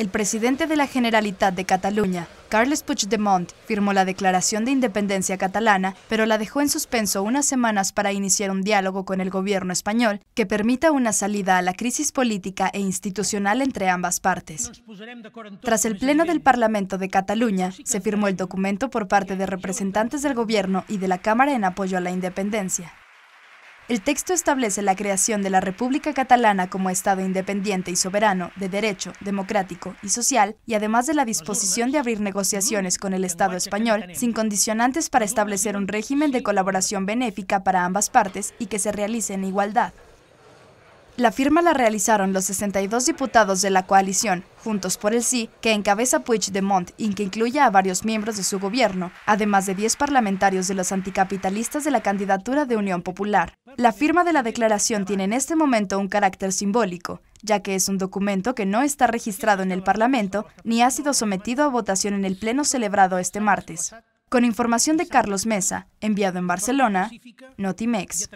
el presidente de la Generalitat de Cataluña, Carles Puigdemont, firmó la Declaración de Independencia catalana, pero la dejó en suspenso unas semanas para iniciar un diálogo con el gobierno español que permita una salida a la crisis política e institucional entre ambas partes. Tras el Pleno del Parlamento de Cataluña, se firmó el documento por parte de representantes del gobierno y de la Cámara en apoyo a la independencia. El texto establece la creación de la República Catalana como Estado independiente y soberano, de derecho, democrático y social, y además de la disposición de abrir negociaciones con el Estado español, sin condicionantes para establecer un régimen de colaboración benéfica para ambas partes y que se realice en igualdad. La firma la realizaron los 62 diputados de la coalición, Juntos por el Sí, que encabeza Puigdemont y que incluye a varios miembros de su gobierno, además de 10 parlamentarios de los anticapitalistas de la candidatura de Unión Popular. La firma de la declaración tiene en este momento un carácter simbólico, ya que es un documento que no está registrado en el Parlamento ni ha sido sometido a votación en el Pleno celebrado este martes. Con información de Carlos Mesa, enviado en Barcelona, Notimex.